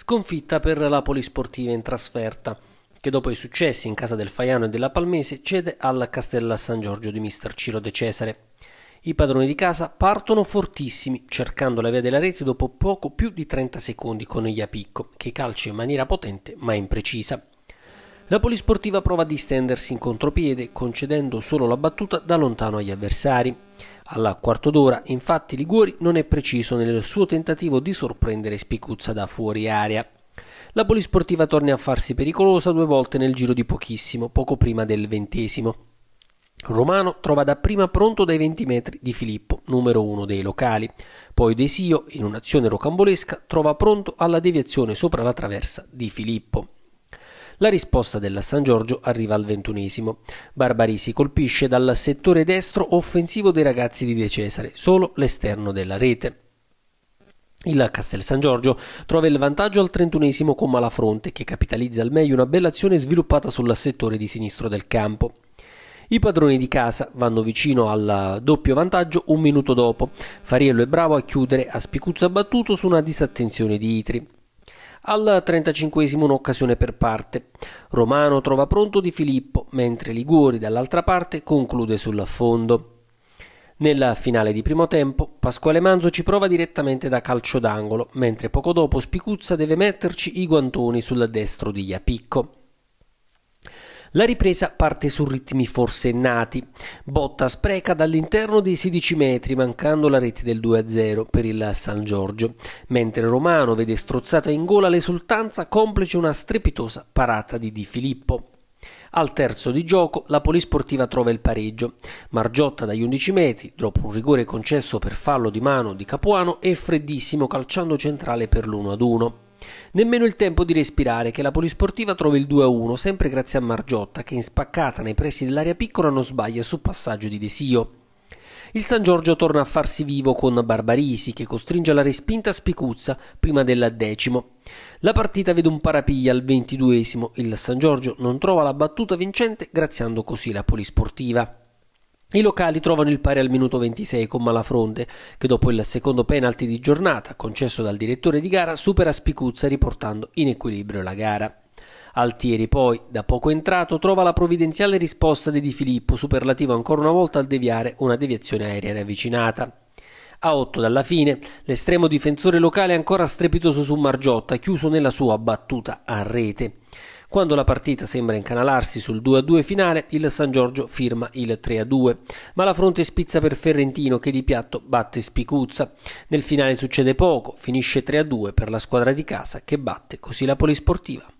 sconfitta per la Polisportiva in trasferta, che dopo i successi in casa del Faiano e della Palmese cede al Castella San Giorgio di mister Ciro De Cesare. I padroni di casa partono fortissimi, cercando la via della rete dopo poco più di 30 secondi con Iapicco, che calcia in maniera potente ma imprecisa. La polisportiva prova a distendersi in contropiede, concedendo solo la battuta da lontano agli avversari. Al quarto d'ora, infatti, Liguori non è preciso nel suo tentativo di sorprendere Spicuzza da fuori aria. La polisportiva torna a farsi pericolosa due volte nel giro di pochissimo, poco prima del ventesimo. Romano trova dapprima pronto dai 20 metri di Filippo, numero uno dei locali. Poi Desio, in un'azione rocambolesca, trova pronto alla deviazione sopra la traversa di Filippo. La risposta della San Giorgio arriva al ventunesimo. Barbarisi colpisce dal settore destro offensivo dei ragazzi di De Cesare, solo l'esterno della rete. Il Castel San Giorgio trova il vantaggio al 31 con Malafronte, che capitalizza al meglio una bella azione sviluppata sul settore di sinistro del campo. I padroni di casa vanno vicino al doppio vantaggio un minuto dopo. Fariello è bravo a chiudere a spicuzzo battuto su una disattenzione di Itri. Al 35 un'occasione per parte. Romano trova pronto Di Filippo, mentre Liguori dall'altra parte conclude sull'affondo. Nella finale di primo tempo, Pasquale Manzo ci prova direttamente da calcio d'angolo, mentre poco dopo Spicuzza deve metterci i guantoni sul destro di Iapicco. La ripresa parte su ritmi forsennati. Botta spreca dall'interno dei 16 metri, mancando la rete del 2-0 per il San Giorgio, mentre Romano vede strozzata in gola l'esultanza complice una strepitosa parata di Di Filippo. Al terzo di gioco la polisportiva trova il pareggio. Margiotta dagli 11 metri, dopo un rigore concesso per fallo di mano di Capuano è freddissimo calciando centrale per l'1-1. Nemmeno il tempo di respirare che la polisportiva trova il 2-1 sempre grazie a Margiotta che in spaccata nei pressi dell'area piccola non sbaglia sul passaggio di Desio. Il San Giorgio torna a farsi vivo con Barbarisi che costringe la respinta a Spicuzza prima della decimo. La partita vede un parapiglia al ventiduesimo, il San Giorgio non trova la battuta vincente graziando così la polisportiva. I locali trovano il pari al minuto 26 con Malafronte, che dopo il secondo penalty di giornata, concesso dal direttore di gara, supera Spicuzza riportando in equilibrio la gara. Altieri poi, da poco entrato, trova la provvidenziale risposta di Di Filippo, superlativo ancora una volta al deviare una deviazione aerea ravvicinata. A 8 dalla fine, l'estremo difensore locale è ancora strepitoso su Margiotta, chiuso nella sua battuta a rete. Quando la partita sembra incanalarsi sul 2-2 finale, il San Giorgio firma il 3-2, ma la fronte spizza per Ferrentino che di piatto batte Spicuzza. Nel finale succede poco, finisce 3-2 per la squadra di casa che batte così la Polisportiva.